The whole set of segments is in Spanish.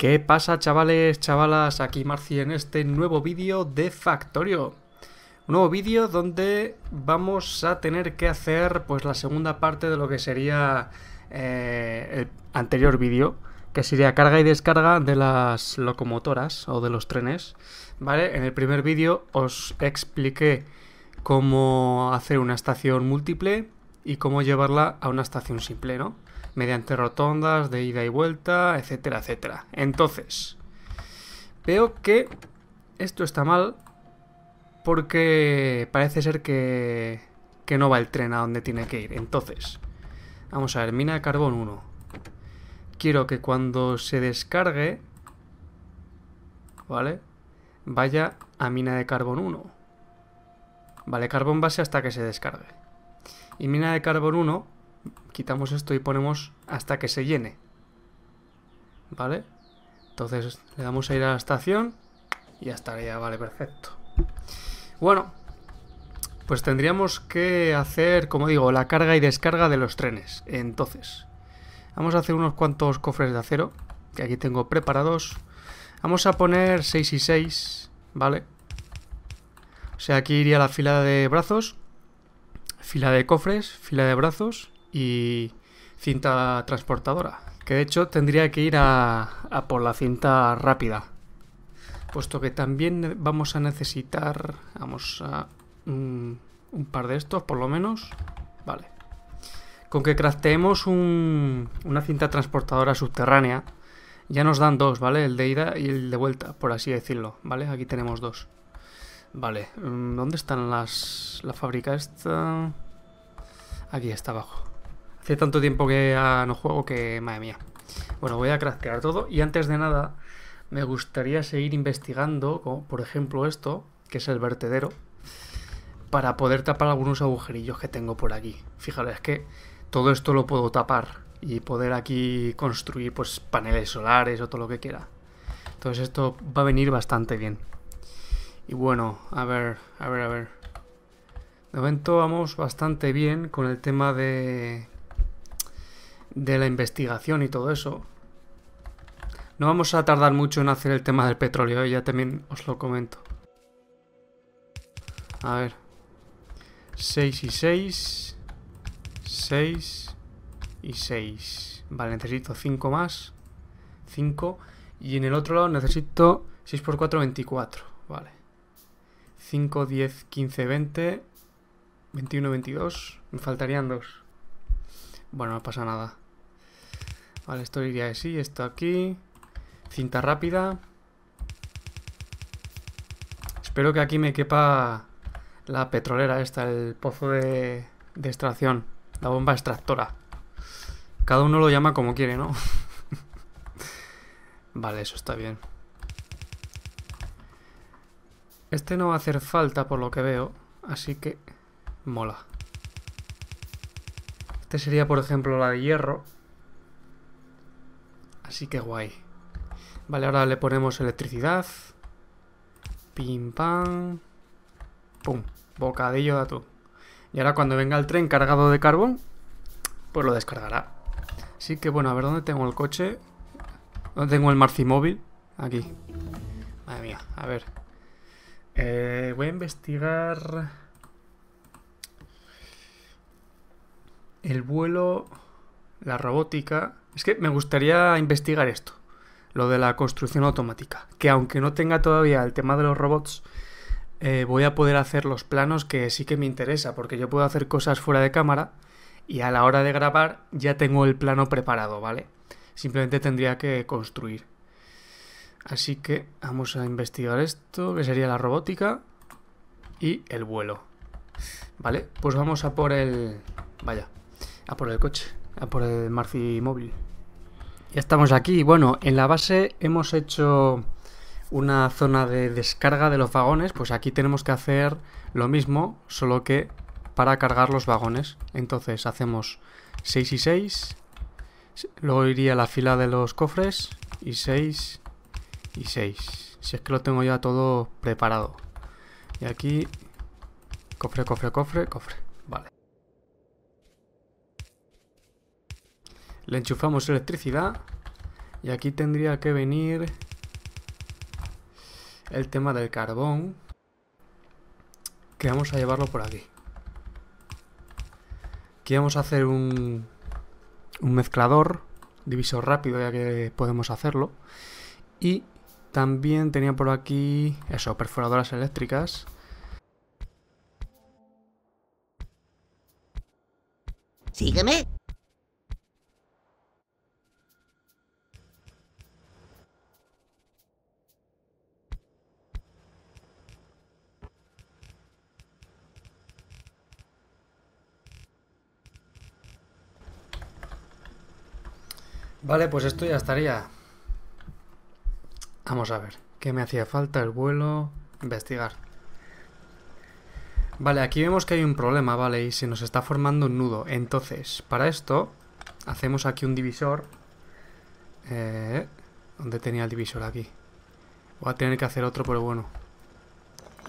¿Qué pasa chavales, chavalas? Aquí Marci en este nuevo vídeo de Factorio. Un nuevo vídeo donde vamos a tener que hacer pues la segunda parte de lo que sería eh, el anterior vídeo, que sería carga y descarga de las locomotoras o de los trenes. ¿Vale? En el primer vídeo os expliqué cómo hacer una estación múltiple y cómo llevarla a una estación simple, ¿no? mediante rotondas de ida y vuelta, etcétera, etcétera. Entonces, veo que esto está mal porque parece ser que, que no va el tren a donde tiene que ir. Entonces, vamos a ver, mina de carbón 1. Quiero que cuando se descargue, ¿vale? Vaya a mina de carbón 1. Vale, carbón base hasta que se descargue. Y mina de carbón 1 quitamos esto y ponemos hasta que se llene. ¿Vale? Entonces le damos a ir a la estación y ya estaría, vale, perfecto. Bueno, pues tendríamos que hacer, como digo, la carga y descarga de los trenes. Entonces, vamos a hacer unos cuantos cofres de acero, que aquí tengo preparados. Vamos a poner 6 y 6, ¿vale? O sea, aquí iría la fila de brazos, fila de cofres, fila de brazos, y cinta transportadora. Que de hecho tendría que ir a, por la cinta rápida. Puesto que también vamos a necesitar... Vamos a... Mm, un par de estos por lo menos. Vale. Con que crafteemos una cinta transportadora subterránea, ya nos dan dos, ¿vale? El de ida y el de vuelta, por así decirlo, ¿vale? Aquí tenemos dos. Vale, mm, ¿dónde están las... la fábrica esta? Aquí está abajo. Hace tanto tiempo que no juego que, madre mía. Bueno, voy a craftear todo y antes de nada me gustaría seguir investigando, como por ejemplo esto, que es el vertedero, para poder tapar algunos agujerillos que tengo por aquí. Fíjate, es que todo esto lo puedo tapar y poder aquí construir pues paneles solares o todo lo que quiera. Entonces esto va a venir bastante bien. Y bueno, a ver, a ver, a ver. De momento vamos bastante bien con el tema de de la investigación y todo eso. No vamos a tardar mucho en hacer el tema del petróleo, ¿eh? ya también os lo comento. A ver. 6 y 6. 6 y 6. Vale, necesito 5 más. 5. Y en el otro lado necesito 6 por 4, 24. Vale. 5, 10, 15, 20. 21, 22. Me faltarían 2 bueno, no pasa nada. Vale, esto iría así, esto aquí. Cinta rápida. Espero que aquí me quepa la petrolera esta, el pozo de, de extracción. La bomba extractora. Cada uno lo llama como quiere, ¿no? vale, eso está bien. Este no va a hacer falta por lo que veo, así que mola. Este sería, por ejemplo, la de hierro. Así que guay. Vale, ahora le ponemos electricidad. Pim, pam. Pum. Bocadillo de atún. Y ahora cuando venga el tren cargado de carbón, pues lo descargará. Así que bueno, a ver dónde tengo el coche. ¿Dónde tengo el marcimóvil? Aquí. Madre mía, a ver. Eh, voy a investigar... el vuelo, la robótica. Es que me gustaría investigar esto, lo de la construcción automática, que aunque no tenga todavía el tema de los robots, eh, voy a poder hacer los planos que sí que me interesa, porque yo puedo hacer cosas fuera de cámara y a la hora de grabar ya tengo el plano preparado, ¿vale? Simplemente tendría que construir. Así que vamos a investigar esto, que sería la robótica y el vuelo. Vale, pues vamos a por el... Vaya, a por el coche, a por el Marci móvil. Ya estamos aquí. Bueno, en la base hemos hecho una zona de descarga de los vagones. Pues aquí tenemos que hacer lo mismo, solo que para cargar los vagones. Entonces hacemos 6 y 6. Luego iría la fila de los cofres y 6 y 6. Si es que lo tengo ya todo preparado. Y aquí, cofre, cofre, cofre, cofre. Le enchufamos electricidad. Y aquí tendría que venir el tema del carbón. Que vamos a llevarlo por aquí. Aquí vamos a hacer un, un mezclador, divisor rápido ya que podemos hacerlo. Y también tenía por aquí, eso, perforadoras eléctricas. Sígueme. Vale, pues esto ya estaría. Vamos a ver. ¿Qué me hacía falta? El vuelo. Investigar. Vale, aquí vemos que hay un problema, ¿vale? Y se nos está formando un nudo. Entonces, para esto, hacemos aquí un divisor. Eh, ¿Dónde tenía el divisor? Aquí. Voy a tener que hacer otro, pero bueno.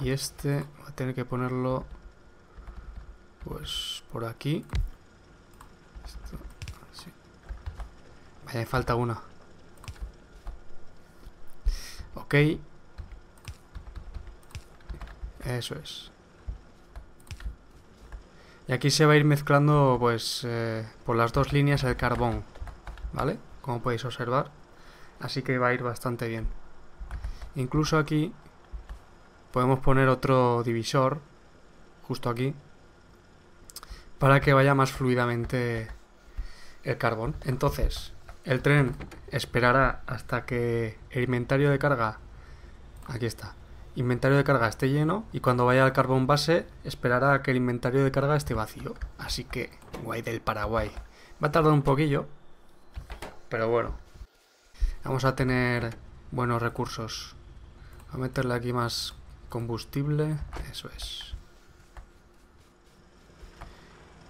Y este, voy a tener que ponerlo... Pues por aquí falta una. Ok. Eso es. Y aquí se va a ir mezclando, pues, eh, por las dos líneas el carbón. ¿Vale? Como podéis observar. Así que va a ir bastante bien. Incluso aquí podemos poner otro divisor, justo aquí, para que vaya más fluidamente el carbón. Entonces, el tren esperará hasta que el inventario de carga, aquí está, inventario de carga esté lleno y cuando vaya al carbón base esperará a que el inventario de carga esté vacío. Así que, guay del Paraguay. Va a tardar un poquillo, pero bueno. Vamos a tener buenos recursos. a meterle aquí más combustible, eso es.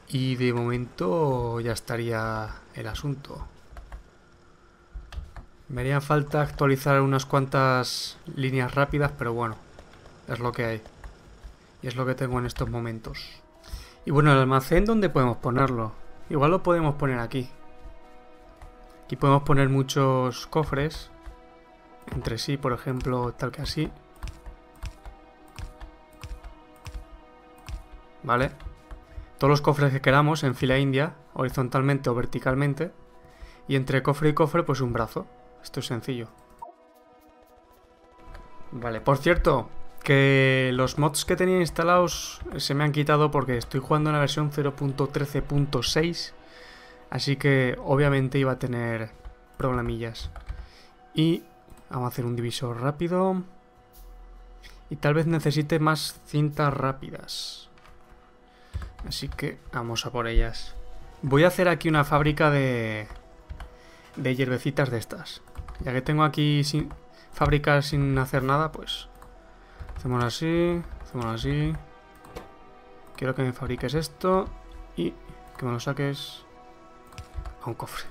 Y de momento ya estaría el asunto. Me haría falta actualizar unas cuantas líneas rápidas, pero bueno, es lo que hay. Y es lo que tengo en estos momentos. Y bueno, el almacén, ¿dónde podemos ponerlo? Igual lo podemos poner aquí. Aquí podemos poner muchos cofres. Entre sí, por ejemplo, tal que así. ¿Vale? Todos los cofres que queramos en fila india, horizontalmente o verticalmente. Y entre cofre y cofre, pues un brazo. Esto es sencillo. Vale, por cierto, que los mods que tenía instalados se me han quitado porque estoy jugando en la versión 0.13.6, así que obviamente iba a tener problemillas. Y vamos a hacer un divisor rápido. Y tal vez necesite más cintas rápidas. Así que vamos a por ellas. Voy a hacer aquí una fábrica de... De hierbecitas de estas. Ya que tengo aquí sin fabricar sin hacer nada, pues... Hacemos así, hacemos así... Quiero que me fabriques esto y que me lo saques a un cofre.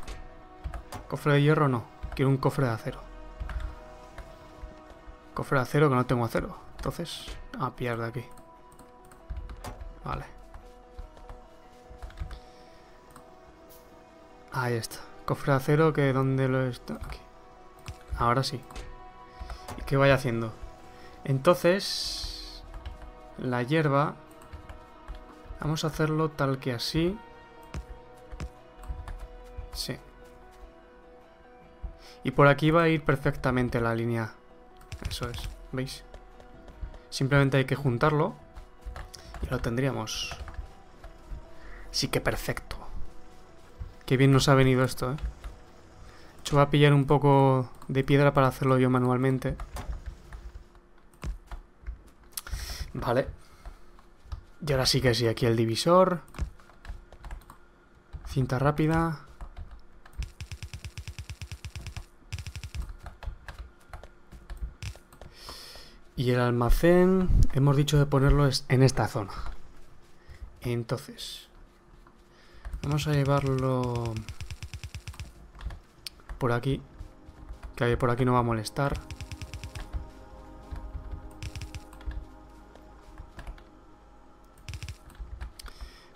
Cofre de hierro no, quiero un cofre de acero. Cofre de acero que no tengo acero. Entonces, a pillar de aquí. Vale. Ahí está. Cofre de acero que ¿Dónde lo está. Aquí. Ahora sí. Y que vaya haciendo. Entonces, la hierba, vamos a hacerlo tal que así. Sí. Y por aquí va a ir perfectamente la línea. Eso es, ¿veis? Simplemente hay que juntarlo y lo tendríamos. Sí que perfecto. Qué bien nos ha venido esto, ¿eh? De va a pillar un poco de piedra para hacerlo yo manualmente. Vale. Y ahora sí que sí, aquí el divisor. Cinta rápida. Y el almacén, hemos dicho de ponerlo en esta zona. Entonces, vamos a llevarlo por aquí. Que por aquí no va a molestar.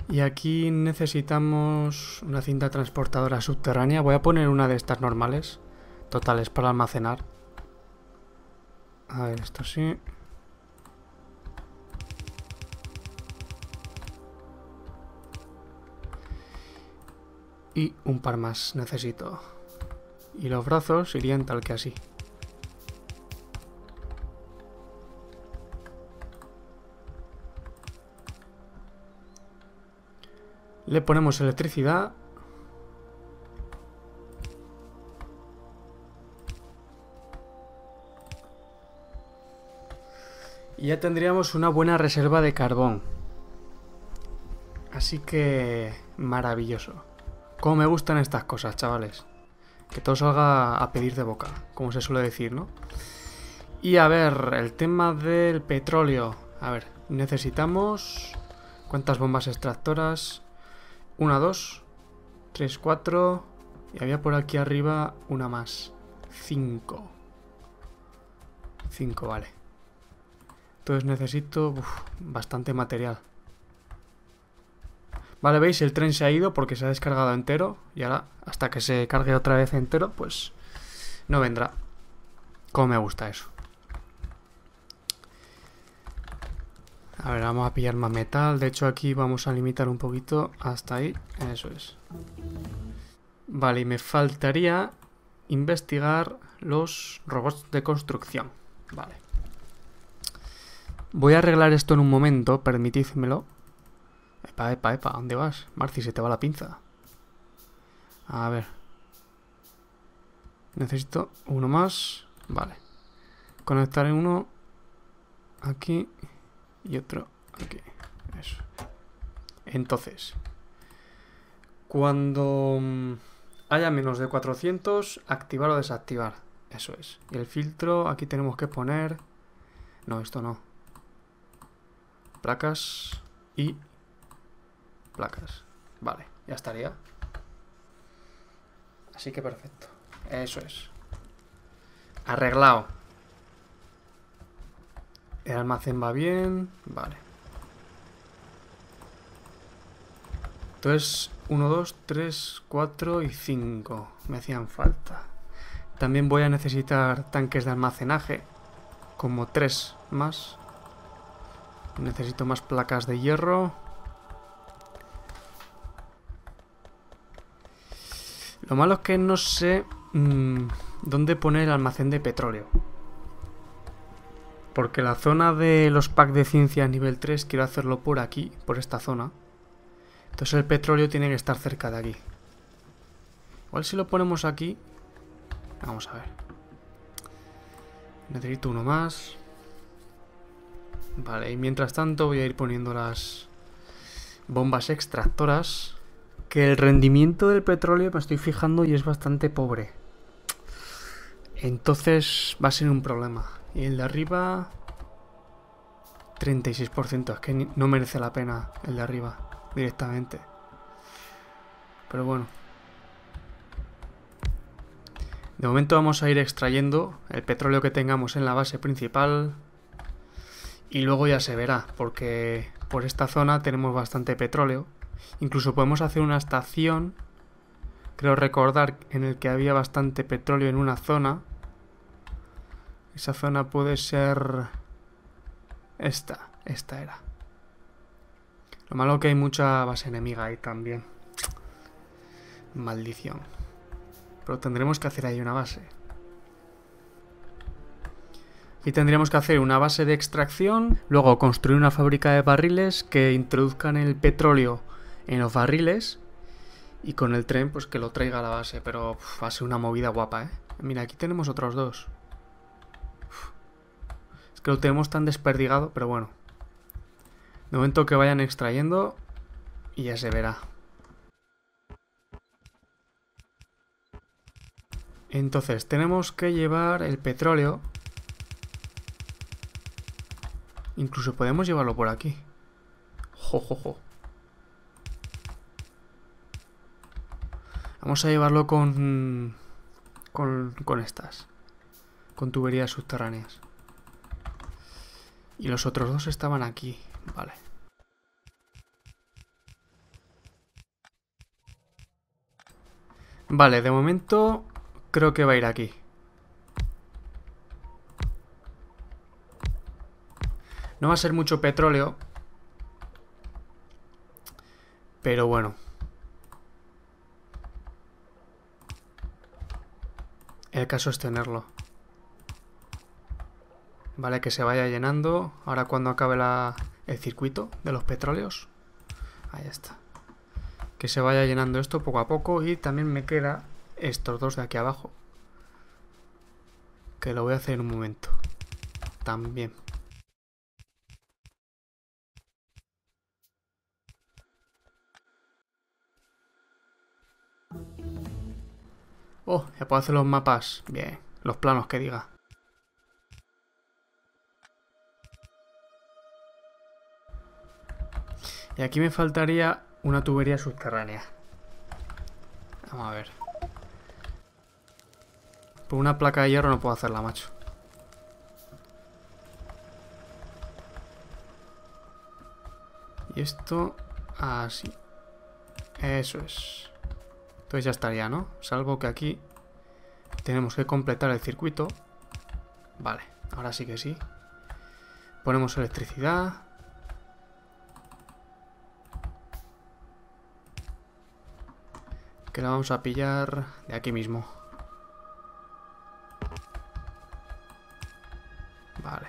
Y aquí necesitamos una cinta transportadora subterránea. Voy a poner una de estas normales. Totales para almacenar. A ver, esto sí. Y un par más necesito y los brazos irían tal que así. Le ponemos electricidad. Y ya tendríamos una buena reserva de carbón. Así que... maravilloso. Como me gustan estas cosas, chavales. Que todo salga a pedir de boca, como se suele decir, ¿no? Y a ver, el tema del petróleo. A ver, necesitamos... ¿Cuántas bombas extractoras? Una, dos, tres, cuatro... Y había por aquí arriba una más. Cinco. Cinco, vale. Entonces necesito bastante material. Vale, veis, el tren se ha ido porque se ha descargado entero y ahora hasta que se cargue otra vez entero, pues no vendrá. Como me gusta eso. A ver, vamos a pillar más metal. De hecho, aquí vamos a limitar un poquito hasta ahí. Eso es. Vale, y me faltaría investigar los robots de construcción. Vale. Voy a arreglar esto en un momento, permitidmelo. Epa, epa, epa, ¿dónde vas? Marci, se te va la pinza. A ver. Necesito uno más. Vale. Conectaré uno aquí y otro aquí. Eso. Entonces, cuando mm, haya menos de 400, activar o desactivar. Eso es. Y el filtro, aquí tenemos que poner... No, esto no. Placas y placas. Vale, ya estaría. Así que perfecto. Eso es. Arreglado. El almacén va bien. Vale. Entonces, 1, 2, 3, 4 y 5. Me hacían falta. También voy a necesitar tanques de almacenaje. Como 3 más. Necesito más placas de hierro. Lo malo es que no sé mm, dónde poner el almacén de petróleo. Porque la zona de los packs de ciencia nivel 3 quiero hacerlo por aquí, por esta zona. Entonces el petróleo tiene que estar cerca de aquí. Igual si lo ponemos aquí... Vamos a ver. Necesito uno más. Vale, y mientras tanto voy a ir poniendo las bombas extractoras que el rendimiento del petróleo me estoy fijando y es bastante pobre. Entonces va a ser un problema. Y el de arriba... 36%, es que no merece la pena el de arriba directamente. Pero bueno. De momento vamos a ir extrayendo el petróleo que tengamos en la base principal. Y luego ya se verá, porque por esta zona tenemos bastante petróleo. Incluso podemos hacer una estación, creo recordar, en el que había bastante petróleo en una zona. Esa zona puede ser... Esta, esta era. Lo malo que hay mucha base enemiga ahí también. Maldición. Pero tendremos que hacer ahí una base. Y tendríamos que hacer una base de extracción, luego construir una fábrica de barriles que introduzcan el petróleo en los barriles y con el tren pues que lo traiga a la base, pero hace una movida guapa, ¿eh? Mira, aquí tenemos otros dos. Es que lo tenemos tan desperdigado, pero bueno. De momento que vayan extrayendo y ya se verá. Entonces, tenemos que llevar el petróleo. Incluso podemos llevarlo por aquí. Jojojo. Vamos a llevarlo con, con, con estas. Con tuberías subterráneas. Y los otros dos estaban aquí. Vale. Vale, de momento creo que va a ir aquí. No va a ser mucho petróleo. Pero bueno. El caso es tenerlo. Vale, que se vaya llenando. Ahora cuando acabe el circuito de los petróleos. Ahí está. Que se vaya llenando esto poco a poco. Y también me queda estos dos de aquí abajo. Que lo voy a hacer en un momento. También. Oh, ya puedo hacer los mapas. Bien, los planos que diga. Y aquí me faltaría una tubería subterránea. Vamos a ver. Por una placa de hierro no puedo hacerla, macho. Y esto así. Eso es. Entonces ya estaría, ¿no? Salvo que aquí tenemos que completar el circuito. Vale, ahora sí que sí. Ponemos electricidad. Que la vamos a pillar de aquí mismo. Vale.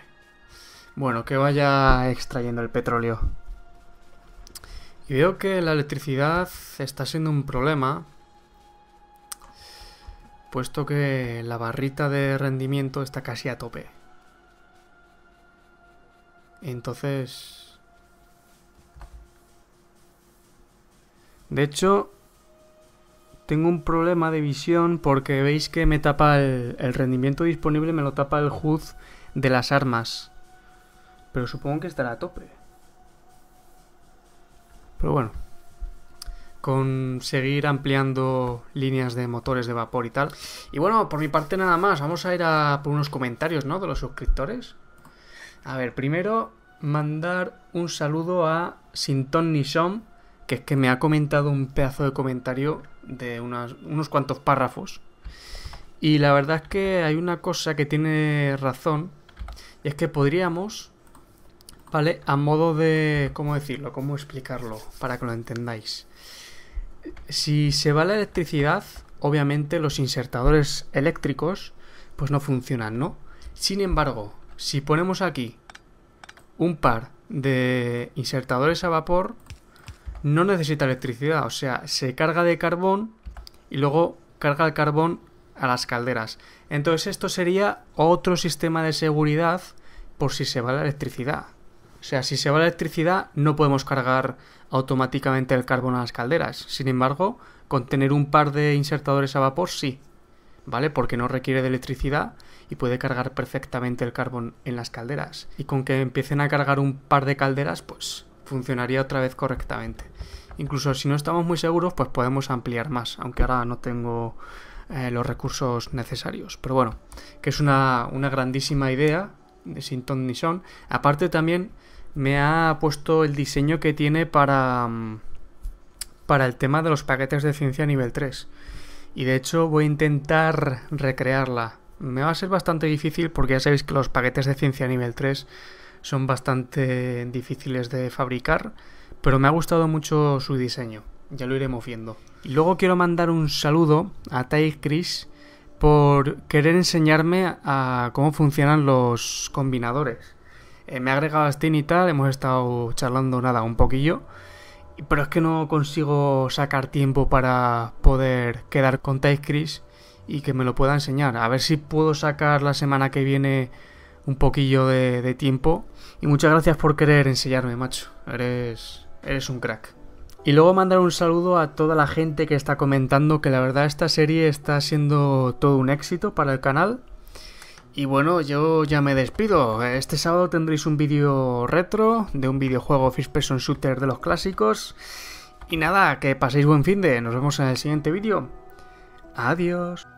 Bueno, que vaya extrayendo el petróleo. Y veo que la electricidad está siendo un problema puesto que la barrita de rendimiento está casi a tope. Entonces... De hecho, tengo un problema de visión porque veis que me tapa el, rendimiento disponible, me lo tapa el HUD de las armas. Pero supongo que estará a tope. Pero bueno con seguir ampliando líneas de motores de vapor y tal. Y bueno, por mi parte nada más, vamos a ir a por unos comentarios, ¿no? De los suscriptores. A ver, primero mandar un saludo a Sinton Nishom, que es que me ha comentado un pedazo de comentario de unos cuantos párrafos. Y la verdad es que hay una cosa que tiene razón, y es que podríamos, ¿vale? A modo de... ¿Cómo decirlo? ¿Cómo explicarlo? Para que lo entendáis. Si se va la electricidad, obviamente los insertadores eléctricos pues no funcionan, ¿no? Sin embargo, si ponemos aquí un par de insertadores a vapor, no necesita electricidad, o sea, se carga de carbón y luego carga el carbón a las calderas. Entonces esto sería otro sistema de seguridad por si se va la electricidad. O sea, si se va la electricidad, no podemos cargar automáticamente el carbón a las calderas. Sin embargo, con tener un par de insertadores a vapor, sí. ¿Vale? Porque no requiere de electricidad y puede cargar perfectamente el carbón en las calderas. Y con que empiecen a cargar un par de calderas, pues funcionaría otra vez correctamente. Incluso si no estamos muy seguros, pues podemos ampliar más, aunque ahora no tengo eh, los recursos necesarios. Pero bueno, que es una, una grandísima idea, de Sinton Aparte también me ha puesto el diseño que tiene para, mm, para el tema de los paquetes de ciencia nivel 3. Y de hecho voy a intentar recrearla. Me va a ser bastante difícil porque ya sabéis que los paquetes de ciencia nivel 3 son bastante difíciles de fabricar, pero me ha gustado mucho su diseño. Ya lo iremos viendo. Y luego quiero mandar un saludo a Tai Chris por querer enseñarme a cómo funcionan los combinadores. Eh, me ha agregado Steam y tal, hemos estado charlando nada, un poquillo. Pero es que no consigo sacar tiempo para poder quedar con TypeScript y que me lo pueda enseñar. A ver si puedo sacar la semana que viene un poquillo de, de tiempo. Y muchas gracias por querer enseñarme, macho. Eres, eres un crack. Y luego mandar un saludo a toda la gente que está comentando que la verdad esta serie está siendo todo un éxito para el canal. Y bueno, yo ya me despido. Este sábado tendréis un vídeo retro de un videojuego First Person Shooter de los clásicos. Y nada, que paséis buen fin de. Nos vemos en el siguiente vídeo. Adiós.